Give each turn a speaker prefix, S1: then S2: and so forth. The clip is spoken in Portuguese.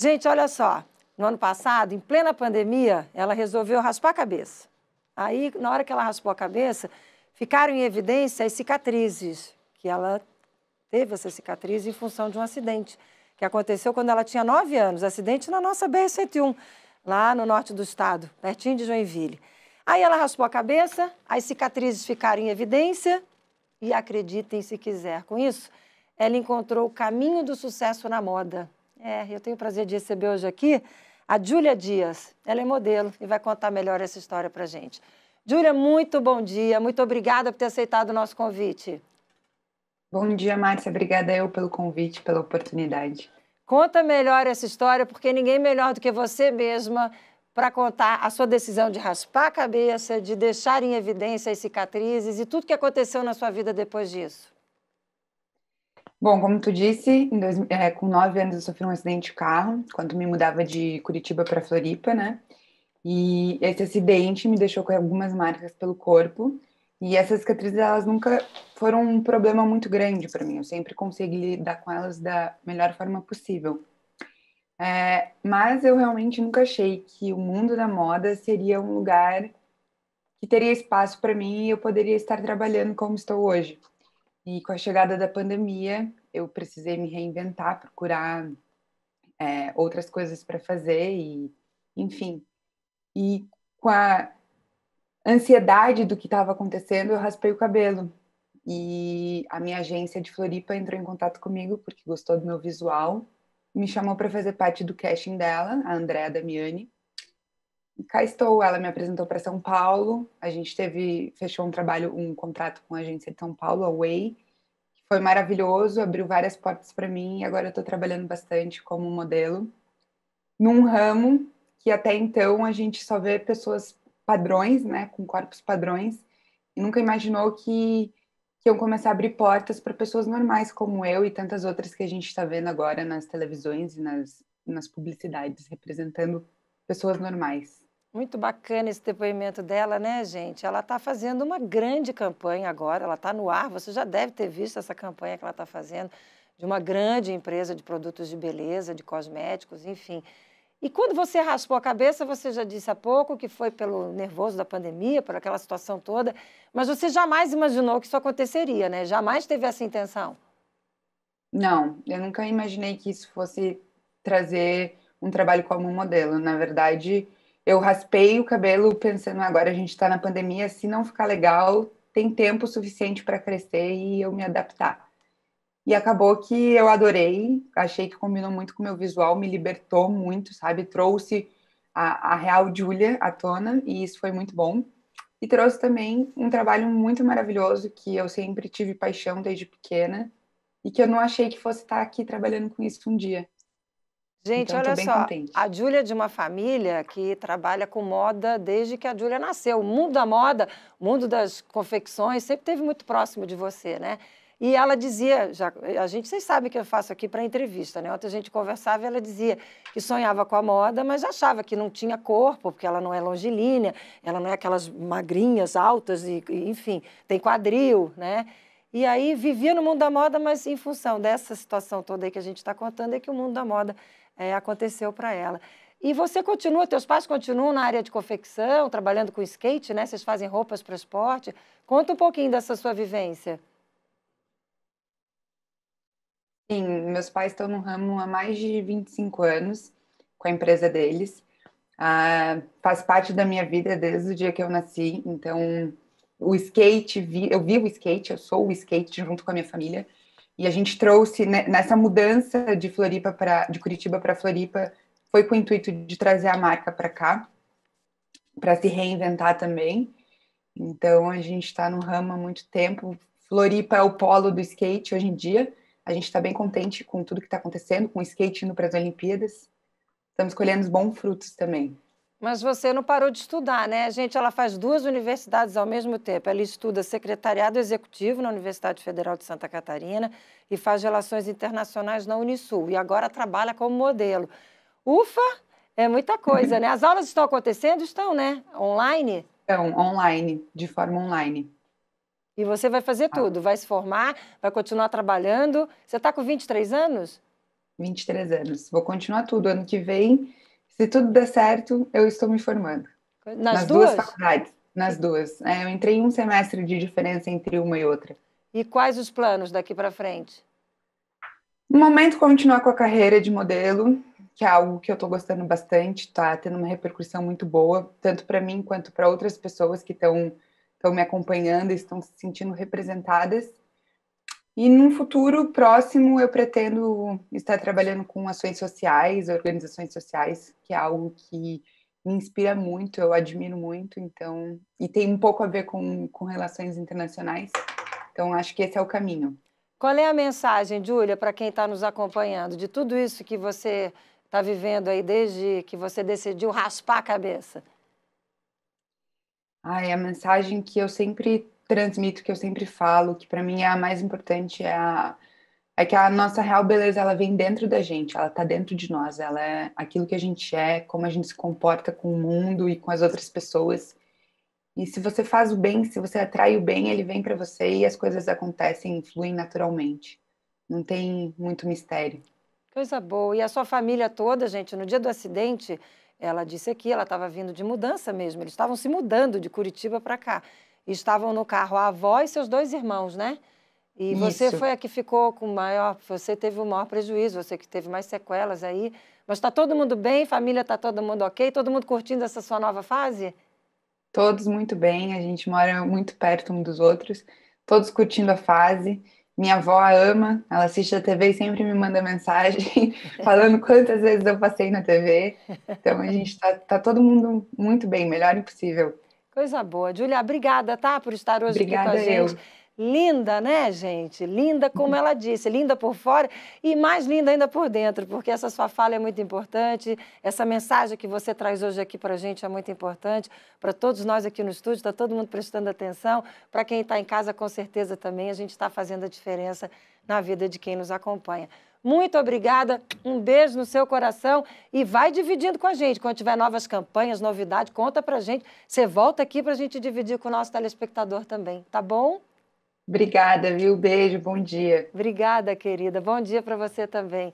S1: Gente, olha só, no ano passado, em plena pandemia, ela resolveu raspar a cabeça. Aí, na hora que ela raspou a cabeça, ficaram em evidência as cicatrizes, que ela teve essa cicatriz em função de um acidente que aconteceu quando ela tinha 9 anos, acidente na nossa BR-101, lá no norte do estado, pertinho de Joinville. Aí ela raspou a cabeça, as cicatrizes ficaram em evidência e acreditem se quiser. Com isso, ela encontrou o caminho do sucesso na moda. É, eu tenho o prazer de receber hoje aqui a Júlia Dias. Ela é modelo e vai contar melhor essa história pra gente. Júlia, muito bom dia. Muito obrigada por ter aceitado o nosso convite.
S2: Bom dia, Márcia. Obrigada eu pelo convite, pela oportunidade.
S1: Conta melhor essa história, porque ninguém melhor do que você mesma para contar a sua decisão de raspar a cabeça, de deixar em evidência as cicatrizes e tudo que aconteceu na sua vida depois disso.
S2: Bom, como tu disse, dois, é, com nove anos eu sofri um acidente de carro, quando me mudava de Curitiba para Floripa, né? E esse acidente me deixou com algumas marcas pelo corpo. E essas cicatrizes, elas nunca foram um problema muito grande para mim. Eu sempre consegui lidar com elas da melhor forma possível. É, mas eu realmente nunca achei que o mundo da moda seria um lugar que teria espaço para mim e eu poderia estar trabalhando como estou hoje. E com a chegada da pandemia, eu precisei me reinventar, procurar é, outras coisas para fazer e, enfim. E com a ansiedade do que estava acontecendo, eu raspei o cabelo. E a minha agência de Floripa entrou em contato comigo porque gostou do meu visual, me chamou para fazer parte do casting dela, a Andrea Damiani cá estou. Ela me apresentou para São Paulo. A gente teve, fechou um trabalho, um contrato com a agência de São Paulo, a Way. Foi maravilhoso, abriu várias portas para mim e agora eu estou trabalhando bastante como modelo num ramo que até então a gente só vê pessoas padrões, né, com corpos padrões, e nunca imaginou que, que iam começar a abrir portas para pessoas normais como eu e tantas outras que a gente está vendo agora nas televisões e nas, nas publicidades, representando pessoas normais.
S1: Muito bacana esse depoimento dela, né, gente? Ela está fazendo uma grande campanha agora, ela está no ar, você já deve ter visto essa campanha que ela está fazendo, de uma grande empresa de produtos de beleza, de cosméticos, enfim. E quando você raspou a cabeça, você já disse há pouco que foi pelo nervoso da pandemia, por aquela situação toda, mas você jamais imaginou que isso aconteceria, né? Jamais teve essa intenção.
S2: Não, eu nunca imaginei que isso fosse trazer um trabalho como modelo. Na verdade, eu raspei o cabelo pensando agora a gente está na pandemia, se não ficar legal, tem tempo suficiente para crescer e eu me adaptar. E acabou que eu adorei, achei que combinou muito com o meu visual, me libertou muito, sabe? Trouxe a, a real Julia, à tona e isso foi muito bom. E trouxe também um trabalho muito maravilhoso que eu sempre tive paixão desde pequena e que eu não achei que fosse estar aqui trabalhando com isso um dia. Gente, então, olha só, contente.
S1: a Júlia é de uma família que trabalha com moda desde que a Júlia nasceu. O mundo da moda, o mundo das confecções sempre teve muito próximo de você, né? E ela dizia, já, a gente, vocês sabem que eu faço aqui para entrevista, né? Ontem a gente conversava e ela dizia que sonhava com a moda, mas achava que não tinha corpo, porque ela não é longilínea, ela não é aquelas magrinhas altas, e, e enfim, tem quadril, né? E aí vivia no mundo da moda, mas em função dessa situação toda aí que a gente está contando, é que o mundo da moda é, aconteceu para ela. E você continua, teus pais continuam na área de confecção, trabalhando com skate, né? Vocês fazem roupas para esporte. Conta um pouquinho dessa sua vivência.
S2: Sim, meus pais estão no ramo há mais de 25 anos, com a empresa deles. Ah, faz parte da minha vida desde o dia que eu nasci, então o skate, eu vivo o skate, eu sou o skate junto com a minha família. E a gente trouxe né, nessa mudança de Floripa para de Curitiba para Floripa foi com o intuito de trazer a marca para cá, para se reinventar também. Então a gente está no ramo há muito tempo. Floripa é o polo do skate hoje em dia. A gente está bem contente com tudo que está acontecendo, com o skate indo para as Olimpíadas. Estamos colhendo bons frutos também.
S1: Mas você não parou de estudar, né? A gente ela faz duas universidades ao mesmo tempo. Ela estuda secretariado executivo na Universidade Federal de Santa Catarina e faz relações internacionais na Unisul. E agora trabalha como modelo. Ufa, é muita coisa, né? As aulas estão acontecendo, estão, né? Online? Estão online, de forma online. E você vai fazer ah. tudo, vai se formar, vai continuar trabalhando. Você está com 23 anos?
S2: 23 anos. Vou continuar tudo. Ano que vem se tudo der certo, eu estou me formando. Nas, nas duas? duas? faculdades, nas duas. É, eu entrei um semestre de diferença entre uma e outra. E quais os planos
S1: daqui para frente?
S2: No momento, continuar com a carreira de modelo, que é algo que eu estou gostando bastante, está tendo uma repercussão muito boa, tanto para mim quanto para outras pessoas que estão me acompanhando e estão se sentindo representadas. E num futuro próximo, eu pretendo estar trabalhando com ações sociais, organizações sociais, que é algo que me inspira muito, eu admiro muito, então, e tem um pouco a ver com, com relações internacionais. Então, acho que esse é o caminho.
S1: Qual é a mensagem, Júlia, para quem está nos acompanhando, de tudo isso que você está vivendo aí desde que você decidiu raspar a cabeça?
S2: Ai, a mensagem que eu sempre transmito, que eu sempre falo, que para mim é a mais importante, é, a, é que a nossa real beleza ela vem dentro da gente, ela está dentro de nós, ela é aquilo que a gente é, como a gente se comporta com o mundo e com as outras pessoas. E se você faz o bem, se você atrai o bem, ele vem para você e as coisas acontecem, fluem naturalmente. Não tem muito mistério.
S1: Coisa boa. E a sua família toda, gente, no dia do acidente, ela disse aqui, ela estava vindo de mudança mesmo, eles estavam se mudando de Curitiba para cá. Estavam no carro a avó e seus dois irmãos, né? E Isso. você foi a que ficou com o maior, você teve o maior prejuízo, você que teve mais sequelas aí. Mas está todo mundo bem? Família está todo mundo ok? Todo mundo curtindo essa sua nova fase?
S2: Todos muito bem, a gente mora muito perto um dos outros, todos curtindo a fase. Minha avó a ama, ela assiste a TV e sempre me manda mensagem falando quantas vezes eu passei na TV. Então a gente está tá todo mundo muito bem, melhor impossível.
S1: Coisa boa. Julia, obrigada, tá? Por estar hoje obrigada aqui com a gente. Eu. Linda, né, gente? Linda, como ela disse, linda por fora e mais linda ainda por dentro, porque essa sua fala é muito importante, essa mensagem que você traz hoje aqui para a gente é muito importante, para todos nós aqui no estúdio, está todo mundo prestando atenção, para quem está em casa, com certeza também, a gente está fazendo a diferença na vida de quem nos acompanha. Muito obrigada, um beijo no seu coração e vai dividindo com a gente. Quando tiver novas campanhas, novidade, conta pra gente. Você volta aqui pra gente dividir com o nosso telespectador também, tá bom?
S2: Obrigada, viu? Beijo, bom
S1: dia. Obrigada, querida. Bom dia para você também.